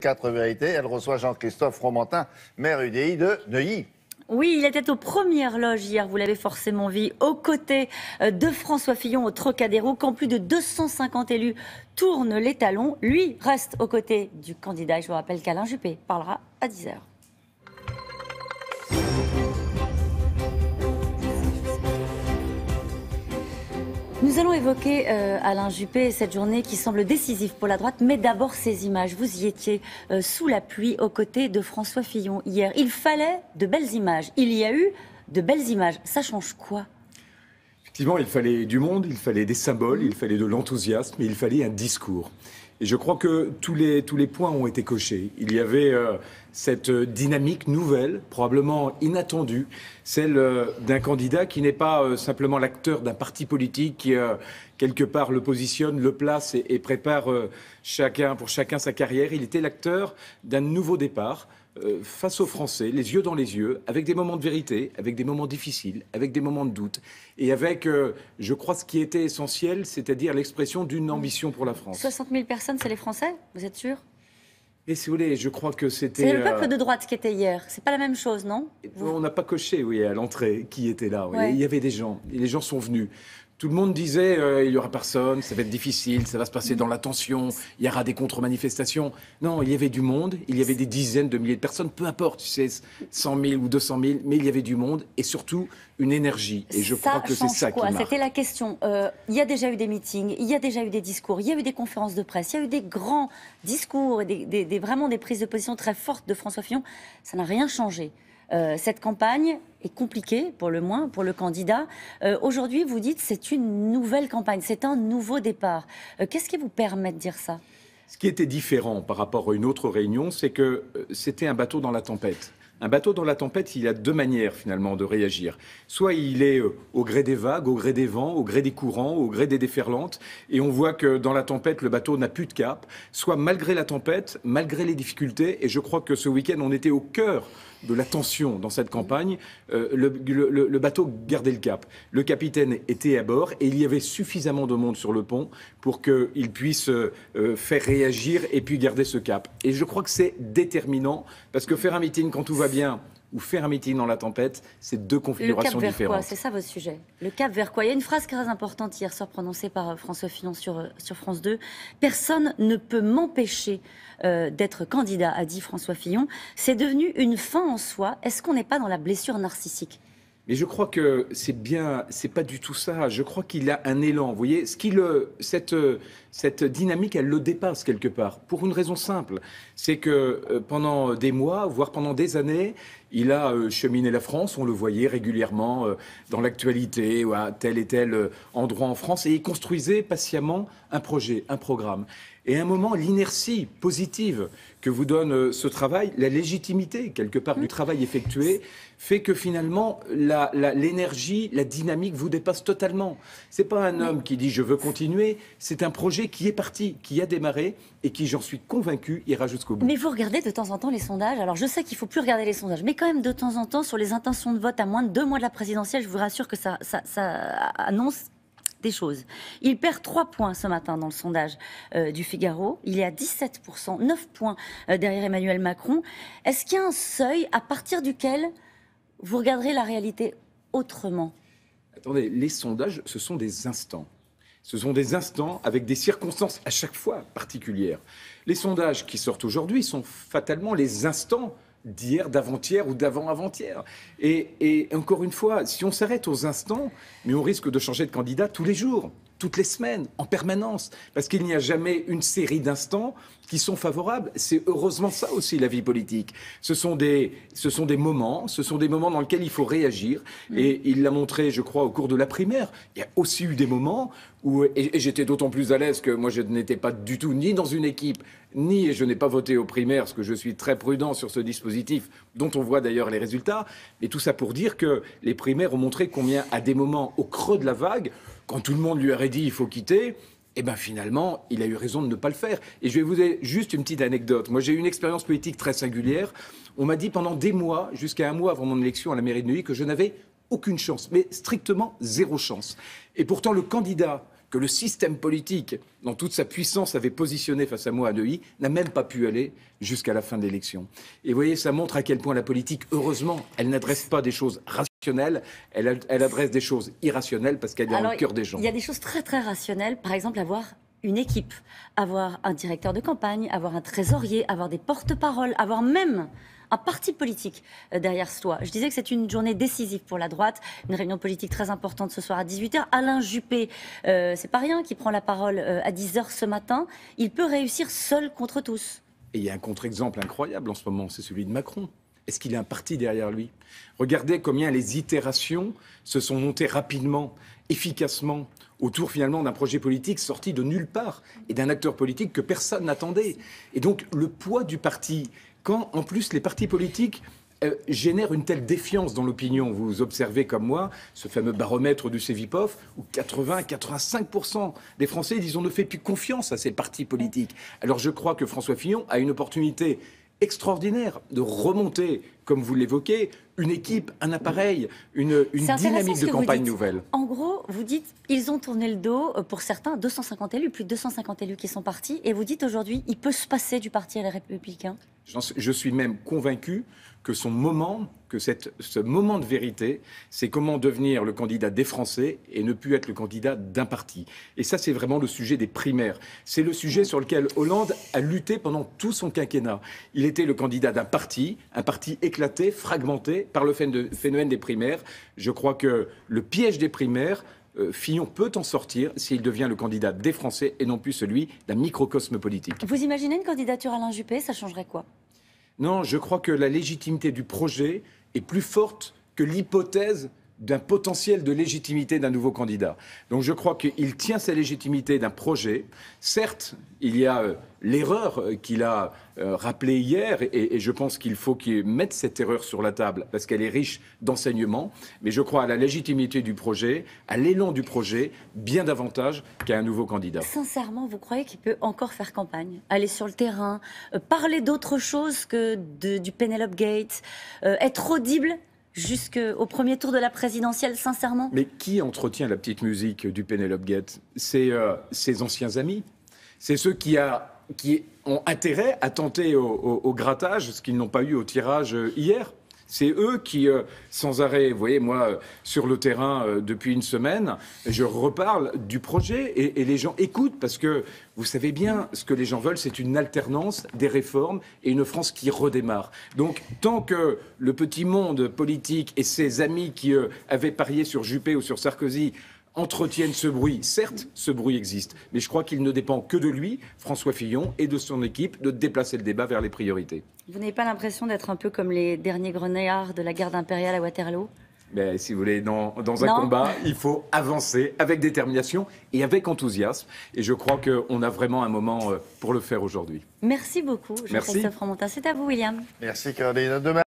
Quatre vérités, elle reçoit Jean-Christophe Romantin, maire UDI de Neuilly. Oui, il était aux premières loges hier, vous l'avez forcément vu, aux côtés euh, de François Fillon au Trocadéro, quand plus de 250 élus tournent les talons. Lui reste aux côtés du candidat, je vous rappelle qu'Alain Juppé parlera à 10h. Nous allons évoquer, euh, Alain Juppé, cette journée qui semble décisive pour la droite, mais d'abord ces images. Vous y étiez euh, sous la pluie aux côtés de François Fillon hier. Il fallait de belles images. Il y a eu de belles images. Ça change quoi Effectivement, il fallait du monde, il fallait des symboles, il fallait de l'enthousiasme, il fallait un discours. Et je crois que tous les, tous les points ont été cochés. Il y avait euh, cette euh, dynamique nouvelle, probablement inattendue, celle euh, d'un candidat qui n'est pas simplement l'acteur d'un parti politique qui, quelque part, le positionne, le place et prépare chacun, pour chacun sa carrière. Il était l'acteur d'un nouveau départ euh, face aux Français, les yeux dans les yeux, avec des moments de vérité, avec des moments difficiles, avec des moments de doute, et avec, euh, je crois, ce qui était essentiel, c'est-à-dire l'expression d'une ambition pour la France. 60 000 personnes, c'est les Français, vous êtes sûr et si vous voulez, je crois que c'était. C'est le euh, peuple de droite qui était hier. C'est pas la même chose, non On n'a pas coché, oui, à l'entrée, qui était là. Il y avait des gens. Et les gens sont venus tout le monde disait euh, il y aura personne, ça va être difficile, ça va se passer dans la tension, il y aura des contre-manifestations. Non, il y avait du monde, il y avait des dizaines de milliers de personnes, peu importe, tu sais, 100 000 ou 200 000, mais il y avait du monde et surtout une énergie. Et je crois que c'est ça quoi C'était la question. Euh, il y a déjà eu des meetings, il y a déjà eu des discours, il y a eu des conférences de presse, il y a eu des grands discours vraiment des prises de position très fortes de François Fillon. Ça n'a rien changé. Euh, cette campagne est compliquée, pour le moins, pour le candidat. Euh, aujourd'hui, vous dites c'est une nouvelle campagne, c'est un nouveau départ. Euh, qu'est-ce qui vous permet de dire ça Ce qui était différent par rapport à une autre réunion, c'est que c'était un bateau dans la tempête. Un bateau dans la tempête, il a deux manières finalement de réagir. Soit il est euh, au gré des vagues, au gré des vents, au gré des courants, au gré des déferlantes, et on voit que dans la tempête, le bateau n'a plus de cap. Soit malgré la tempête, malgré les difficultés, et je crois que ce week-end, on était au cœur de la tension dans cette campagne, euh, le, bateau gardait le cap. Le capitaine était à bord et il y avait suffisamment de monde sur le pont pour qu'il puisse euh, faire réagir et puis garder ce cap. Et je crois que c'est déterminant parce que faire un meeting quand tout va bien ou faire dans la tempête, c'est deux configurations différentes. Le cap C'est ça votre sujet. Le cap vers quoi Il y a une phrase très importante hier soir prononcée par euh, François Fillon sur, euh, France 2. Personne ne peut m'empêcher euh, d'être candidat, a dit François Fillon. C'est devenu une fin en soi. Est-ce qu'on n'est pas dans la blessure narcissique mais je crois que c'est bien, c'est pas du tout ça. Je crois qu'il a un élan. Vous voyez, ce qui le, cette, cette dynamique, elle le dépasse quelque part. Pour une raison simple, c'est que euh, pendant des mois, voire pendant des années, il a euh, cheminé la France. On le voyait régulièrement euh, dans l'actualité, à tel et tel endroit en France, et il construisait patiemment un projet, un programme et à un moment l'inertie positive que vous donne euh, ce travail, la légitimité quelque part du mm. travail effectué, fait que finalement l'énergie, la, dynamique vous dépasse totalement. Ce n'est pas un homme qui dit je veux continuer, c'est un projet qui est parti, qui a démarré et qui, j'en suis convaincu, ira jusqu'au bout. Mais vous regardez de temps en temps les sondages. Alors je sais qu'il faut plus regarder les sondages, mais quand même de temps en temps sur les intentions de vote à moins de deux mois de la présidentielle, je vous rassure que ça annonce des choses. Il perd 3 points ce matin dans le sondage euh, du Figaro. Il est à 17%, 9 points euh, derrière Emmanuel Macron. Est-ce qu'il y a un seuil à partir duquel vous regarderez la réalité autrement Attendez, les sondages, ce sont des instants. Ce sont des instants avec des circonstances à chaque fois particulières. Les sondages qui sortent aujourd'hui sont fatalement les instants d'hier, d'avant-hier ou d'avant-avant-hier. Et, encore une fois, si on s'arrête aux instants, mais on risque de changer de candidat tous les jours toutes les semaines, en permanence, parce qu'il n'y a jamais une série d'instants qui sont favorables. C'est heureusement ça aussi la vie politique. Ce sont des, ce sont des moments, ce sont des moments dans lesquels il faut réagir. Mm. Et il l'a montré, je crois, au cours de la primaire. Il y a aussi eu des moments où, et, j'étais d'autant plus à l'aise que moi je n'étais pas du tout ni dans une équipe, ni, et je n'ai pas voté aux primaires, parce que je suis très prudent sur ce dispositif, dont on voit d'ailleurs les résultats. Mais tout ça pour dire que les primaires ont montré combien, à des moments, au creux de la vague, quand tout le monde lui aurait dit il faut quitter, eh ben finalement, il a eu raison de ne pas le faire. Et je vais vous donner juste une petite anecdote. Moi, j'ai eu une expérience politique très singulière. On m'a dit pendant des mois, jusqu'à un mois avant mon élection à la mairie de Neuilly, que je n'avais aucune chance, mais strictement zéro chance. Et pourtant, le candidat que le système politique, dans toute sa puissance, avait positionné face à moi à Neuilly, n'a même pas pu aller jusqu'à la fin de l'élection. Et vous voyez, ça montre à quel point la politique, heureusement, elle n'adresse pas des choses rationnelles. Elle, elle, adresse des choses irrationnelles parce qu'elle est dans le cœur des gens. Il y a des choses très très rationnelles, par exemple avoir une équipe, avoir un directeur de campagne, avoir un trésorier, avoir des porte-paroles, avoir même un parti politique euh, derrière soi. Je disais que c'est une journée décisive pour la droite, une réunion politique très importante ce soir à 18h. Alain Juppé, euh, c'est pas rien, qui prend la parole euh, à 10h ce matin. Il peut réussir seul contre tous. Et il y a un contre-exemple incroyable en ce moment, c'est celui de Macron. Est-ce qu'il y a un parti derrière lui Regardez combien les itérations se sont montées rapidement, efficacement, autour finalement d'un projet politique sorti de nulle part et d'un acteur politique que personne n'attendait. Et donc le poids du parti, quand en plus les partis politiques euh, génèrent une telle défiance dans l'opinion. Vous observez comme moi ce fameux baromètre du Cevipof où 80-85% des Français disent ne fait plus confiance à ces partis politiques. Alors je crois que François Fillon a une opportunité extraordinaire de remonter, comme vous l'évoquez, une équipe, un appareil, une, dynamique de campagne nouvelle. En gros, vous dites, ils ont tourné le dos, euh, pour certains, 250 élus, plus de 250 élus qui sont partis, et vous dites aujourd'hui, il peut se passer du Parti Les Républicains Je suis même convaincu que son moment, que cette, ce moment de vérité, c'est comment devenir le candidat des Français et ne plus être le candidat d'un parti. Et ça, c'est vraiment le sujet des primaires. C'est le sujet sur lequel Hollande a lutté pendant tout son quinquennat. Il était le candidat d'un parti, un parti éclaté, fragmenté, par le phénomène des primaires. Je crois que le piège des primaires, euh, Fillon peut en sortir s'il devient le candidat des Français et non plus celui d'un microcosme politique. Vous imaginez une candidature Alain Juppé Ça changerait quoi Non, je crois que la légitimité du projet est plus forte que l'hypothèse d'un potentiel de légitimité d'un nouveau candidat. Donc je crois qu'il tient sa légitimité d'un projet. Certes, il y a euh, l'erreur euh, qu'il a euh, rappelée hier, et, je pense qu'il faut qu'il mette cette erreur sur la table, parce qu'elle est riche d'enseignements, mais je crois à la légitimité du projet, à l'élan du projet, bien davantage qu'à un nouveau candidat. Sincèrement, vous croyez qu'il peut encore faire campagne, aller sur le terrain, parler d'autre chose que du Penelope Gate, être audible jusqu'au premier tour de la présidentielle, sincèrement Mais qui entretient la petite musique du Penelope Gate? C'est euh, ses anciens amis C'est ceux qui, a, qui, ont intérêt à tenter au, au grattage ce qu'ils n'ont pas eu au tirage euh, hier c'est eux qui, euh, sans arrêt, vous voyez, moi, euh, sur le terrain euh, depuis une semaine, je reparle du projet et, les gens écoutent parce que vous savez bien, ce que les gens veulent, c'est une alternance, des réformes et une France qui redémarre. Donc, tant que le petit monde politique et ses amis qui avaient parié sur Juppé ou sur Sarkozy entretiennent ce bruit. Certes, ce bruit existe, mais je crois qu'il ne dépend que de lui, François Fillon, et de son équipe de déplacer le débat vers les priorités. Vous n'avez pas l'impression d'être un peu comme les derniers grenéards de la garde impériale à Waterloo mais ben, si vous voulez, dans, dans un combat, il faut avancer avec détermination et avec enthousiasme. Et je crois qu'on a vraiment un moment euh, pour le faire aujourd'hui. Merci beaucoup, Jean-Christophe Remontin. C'est à vous, William. Merci, Caroline.